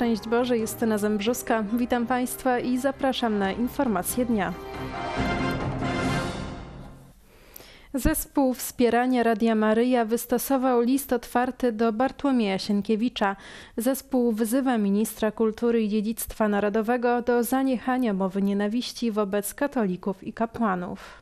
Szczęść Boże, Justyna Zembrzuska. Witam Państwa i zapraszam na informacje dnia. Zespół Wspierania Radia Maryja wystosował list otwarty do Bartłomieja Sienkiewicza. Zespół wzywa ministra kultury i dziedzictwa narodowego do zaniechania mowy nienawiści wobec katolików i kapłanów.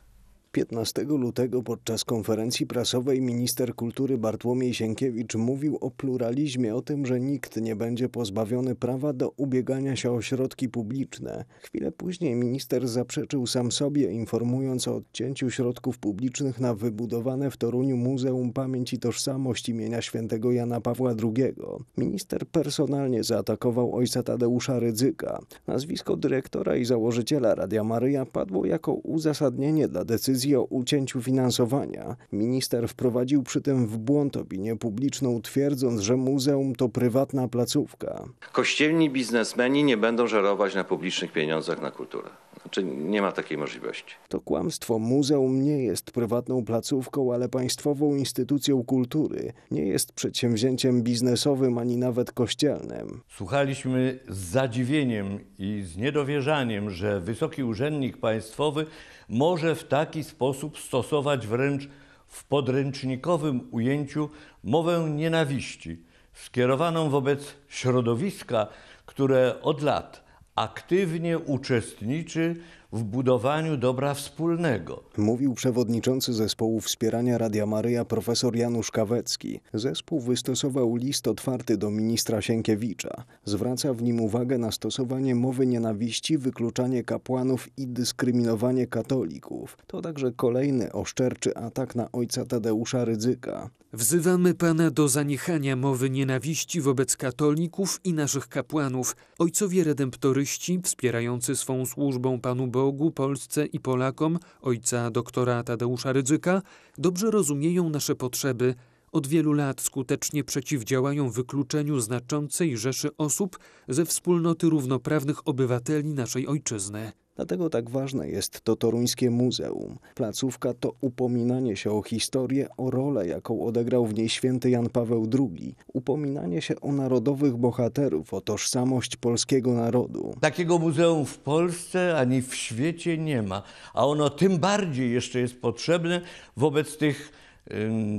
15 lutego podczas konferencji prasowej minister kultury Bartłomiej Sienkiewicz mówił o pluralizmie, o tym, że nikt nie będzie pozbawiony prawa do ubiegania się o środki publiczne. Chwilę później minister zaprzeczył sam sobie, informując o odcięciu środków publicznych na wybudowane w Toruniu Muzeum Pamięć i Tożsamość imienia świętego Jana Pawła II. Minister personalnie zaatakował ojca Tadeusza Rydzyka. Nazwisko dyrektora i założyciela Radia Maryja padło jako uzasadnienie dla decyzji decyzję o ucięciu finansowania. Minister wprowadził przy tym w błąd opinię publiczną, twierdząc, że muzeum to prywatna placówka. Kościelni biznesmeni nie będą żerować na publicznych pieniądzach na kulturę. Znaczy nie ma takiej możliwości. To kłamstwo. Muzeum nie jest prywatną placówką, ale państwową instytucją kultury. Nie jest przedsięwzięciem biznesowym ani nawet kościelnym. Słuchaliśmy z zadziwieniem i z niedowierzaniem, że wysoki urzędnik państwowy może w taki sposób stosować wręcz w podręcznikowym ujęciu mowę nienawiści skierowaną wobec środowiska, które od lat aktywnie uczestniczy w budowaniu dobra wspólnego. Mówił przewodniczący zespołu wspierania Radia Maryja profesor Janusz Kawecki. Zespół wystosował list otwarty do ministra Sienkiewicza. Zwraca w nim uwagę na stosowanie mowy nienawiści, wykluczanie kapłanów i dyskryminowanie katolików. To także kolejny oszczerczy atak na ojca Tadeusza Rydzyka. Wzywamy Pana do zaniechania mowy nienawiści wobec katolików i naszych kapłanów. Ojcowie redemptoryści, wspierający swą służbą Panu Bogu, Bogu, Polsce i Polakom, ojca doktora Tadeusza Rydzyka, dobrze rozumieją nasze potrzeby, od wielu lat skutecznie przeciwdziałają wykluczeniu znaczącej rzeszy osób ze wspólnoty równoprawnych obywateli naszej ojczyzny. Dlatego tak ważne jest to toruńskie muzeum. Placówka to upominanie się o historię, o rolę, jaką odegrał w niej święty Jan Paweł II. Upominanie się o narodowych bohaterów, o tożsamość polskiego narodu. Takiego muzeum w Polsce ani w świecie nie ma, a ono tym bardziej jeszcze jest potrzebne wobec tych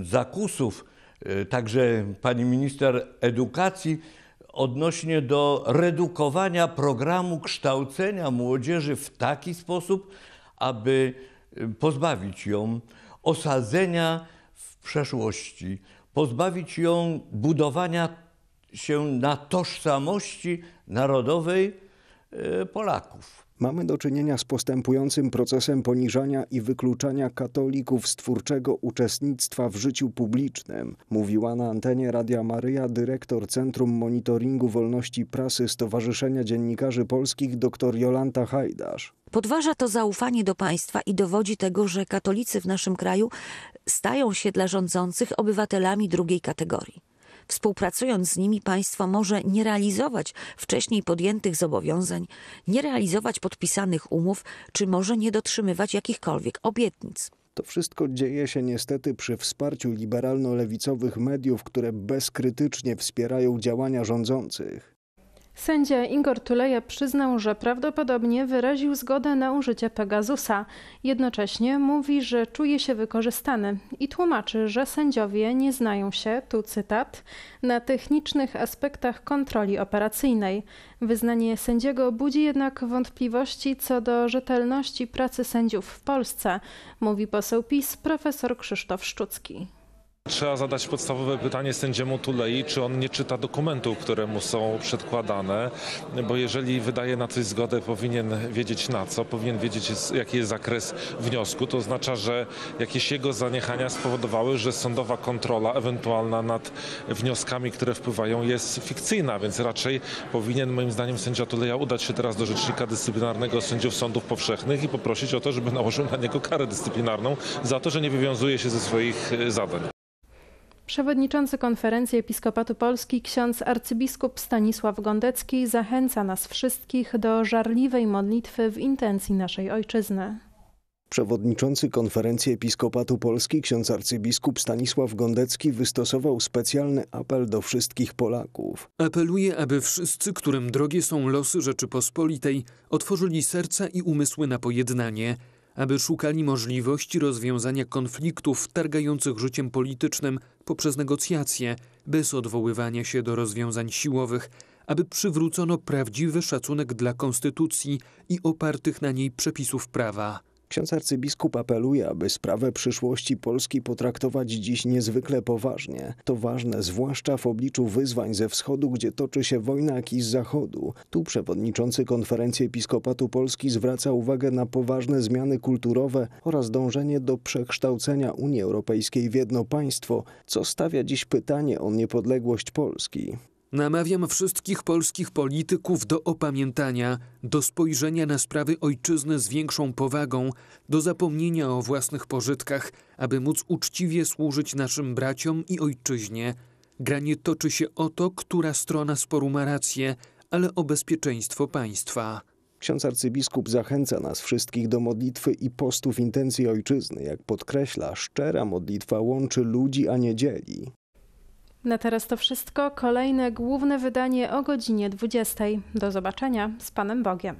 zakusów. E, także pani minister edukacji odnośnie do redukowania programu kształcenia młodzieży w taki sposób, aby y, pozbawić ją osadzenia w przeszłości, pozbawić ją budowania się na tożsamości narodowej, Y, Polaków. Mamy do czynienia z postępującym procesem poniżania i wykluczania katolików z twórczego uczestnictwa w życiu publicznym, mówiła na antenie Radia Maryja dyrektor Centrum Monitoringu Wolności Prasy Stowarzyszenia Dziennikarzy Polskich dr Jolanta Hajdasz. Podważa to zaufanie do państwa i dowodzi tego, że katolicy w naszym kraju stają się dla rządzących obywatelami drugiej kategorii. Współpracując z nimi, państwo może nie realizować wcześniej podjętych zobowiązań, nie realizować podpisanych umów, czy może nie dotrzymywać jakichkolwiek obietnic. To wszystko dzieje się niestety przy wsparciu liberalno-lewicowych mediów, które bezkrytycznie wspierają działania rządzących. Sędzia Igor Tuleja przyznał, że prawdopodobnie wyraził zgodę na użycie Pegasusa. Jednocześnie mówi, że czuje się wykorzystany i tłumaczy, że sędziowie nie znają się, tu cytat, na technicznych aspektach kontroli operacyjnej. Wyznanie sędziego budzi jednak wątpliwości co do rzetelności pracy sędziów w Polsce, mówi poseł PiS profesor Krzysztof Szczucki. Trzeba zadać podstawowe pytanie sędziemu Tulei, czy on nie czyta dokumentów, które mu są przedkładane, bo jeżeli wydaje na coś zgodę, powinien wiedzieć na co, powinien wiedzieć jaki jest zakres wniosku. To oznacza, że jakieś jego zaniechania spowodowały, że sądowa kontrola ewentualna nad wnioskami, które wpływają jest fikcyjna, więc raczej powinien moim zdaniem sędzia Tuleja udać się teraz do rzecznika dyscyplinarnego sędziów sądów powszechnych i poprosić o to, żeby nałożył na niego karę dyscyplinarną za to, że nie wywiązuje się ze swoich zadań. Przewodniczący Konferencji Episkopatu Polski ksiądz arcybiskup Stanisław Gondecki zachęca nas wszystkich do żarliwej modlitwy w intencji naszej ojczyzny. Przewodniczący Konferencji Episkopatu Polski ksiądz arcybiskup Stanisław Gondecki wystosował specjalny apel do wszystkich Polaków. Apeluję, aby wszyscy, którym drogie są losy Rzeczypospolitej, otworzyli serca i umysły na pojednanie – aby szukali możliwości rozwiązania konfliktów targających życiem politycznym poprzez negocjacje, bez odwoływania się do rozwiązań siłowych, aby przywrócono prawdziwy szacunek dla konstytucji i opartych na niej przepisów prawa. Ksiądz arcybiskup apeluje, aby sprawę przyszłości Polski potraktować dziś niezwykle poważnie. To ważne zwłaszcza w obliczu wyzwań ze wschodu, gdzie toczy się wojna, jak i z zachodu. Tu przewodniczący konferencji Episkopatu Polski zwraca uwagę na poważne zmiany kulturowe oraz dążenie do przekształcenia Unii Europejskiej w jedno państwo, co stawia dziś pytanie o niepodległość Polski. Namawiam wszystkich polskich polityków do opamiętania, do spojrzenia na sprawy ojczyzny z większą powagą, do zapomnienia o własnych pożytkach, aby móc uczciwie służyć naszym braciom i ojczyźnie. Granie toczy się o to, która strona sporu ma rację, ale o bezpieczeństwo państwa. Ksiądz arcybiskup zachęca nas wszystkich do modlitwy i postów intencji ojczyzny. Jak podkreśla, szczera modlitwa łączy ludzi, a nie dzieli. Na teraz to wszystko. Kolejne główne wydanie o godzinie 20. Do zobaczenia z Panem Bogiem.